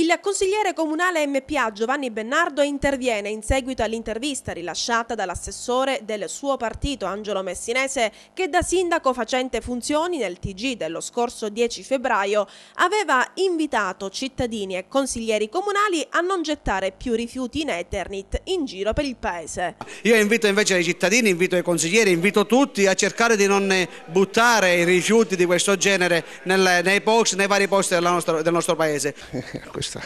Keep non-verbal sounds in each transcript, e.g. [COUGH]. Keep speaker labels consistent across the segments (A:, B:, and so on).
A: Il consigliere comunale MPA Giovanni Bennardo interviene in seguito all'intervista rilasciata dall'assessore del suo partito Angelo Messinese che da sindaco facente funzioni nel TG dello scorso 10 febbraio aveva invitato cittadini e consiglieri comunali a non gettare più rifiuti in Eternit in giro per il paese.
B: Io invito invece i cittadini, invito i consiglieri, invito tutti a cercare di non buttare i rifiuti di questo genere nei box, nei vari posti del nostro, del nostro
C: paese. [LAUGHS] questa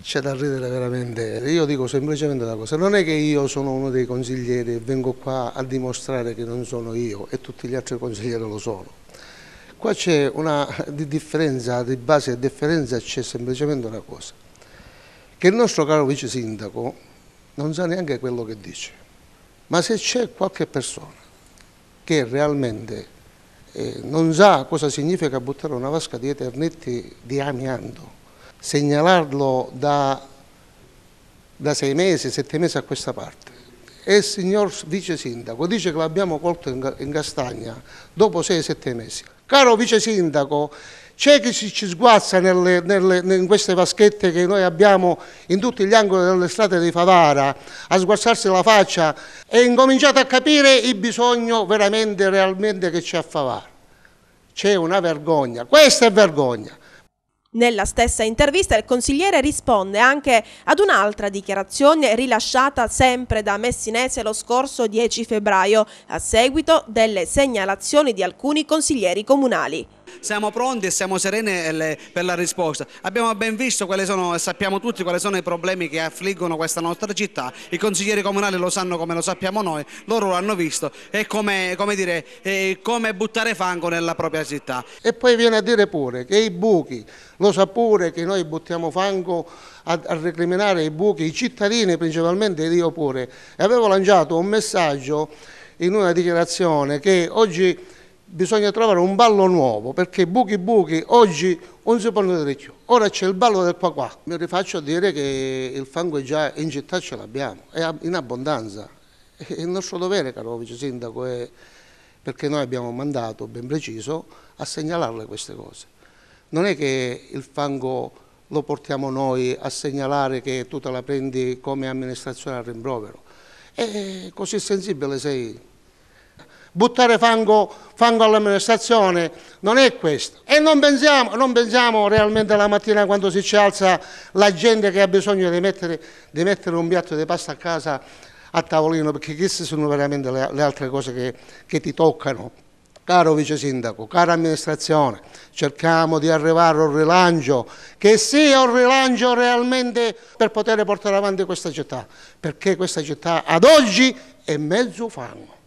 C: c'è da ridere veramente. Io dico semplicemente una cosa, non è che io sono uno dei consiglieri e vengo qua a dimostrare che non sono io e tutti gli altri consiglieri lo sono. Qua c'è una di differenza, di base e differenza c'è semplicemente una cosa, che il nostro caro vice sindaco non sa neanche quello che dice, ma se c'è qualche persona che realmente eh, non sa cosa significa buttare una vasca di eternetti di amianto, segnalarlo da, da sei mesi, sette mesi a questa parte. E il signor vice sindaco dice che l'abbiamo colto in, in castagna dopo sei, sette mesi. Caro vice sindaco, c'è chi ci sguazza nelle, nelle, in queste vaschette che noi abbiamo in tutti gli angoli delle strade di Favara a sguazzarsi la faccia e incominciate a capire il bisogno veramente, realmente che c'è a Favara. C'è una vergogna, questa è vergogna.
A: Nella stessa intervista il consigliere risponde anche ad un'altra dichiarazione rilasciata sempre da Messinese lo scorso 10 febbraio a seguito delle segnalazioni di alcuni consiglieri comunali.
B: Siamo pronti e siamo sereni eh, per la risposta. Abbiamo ben visto e sappiamo tutti quali sono i problemi che affliggono questa nostra città. I consiglieri comunali lo sanno come lo sappiamo noi, loro l'hanno visto e come, come dire, è come
C: buttare fango nella propria città. E poi viene a dire pure che i buchi, lo sa pure che noi buttiamo fango a, a recriminare i buchi, i cittadini principalmente, io pure. E avevo lanciato un messaggio in una dichiarazione che oggi bisogna trovare un ballo nuovo perché buchi buchi oggi non si possono vedere più. Ora c'è il ballo del qua qua. Mi rifaccio a dire che il fango è già in città ce l'abbiamo, è in abbondanza. È il nostro dovere, caro vice sindaco, è perché noi abbiamo mandato, ben preciso, a segnalarle queste cose. Non è che il fango lo portiamo noi a segnalare che tu te la prendi come amministrazione al rimprovero. È così sensibile sei buttare fango, fango all'amministrazione, non è questo. E non pensiamo, non pensiamo, realmente la mattina quando si ci alza la gente che ha bisogno di mettere, di mettere un piatto di pasta a casa a tavolino, perché queste sono veramente le, le altre cose che, che ti toccano. Caro vice sindaco, cara amministrazione, cerchiamo di arrivare a un rilancio che sia un rilancio realmente per poter portare avanti questa città, perché questa città ad oggi è mezzo fango.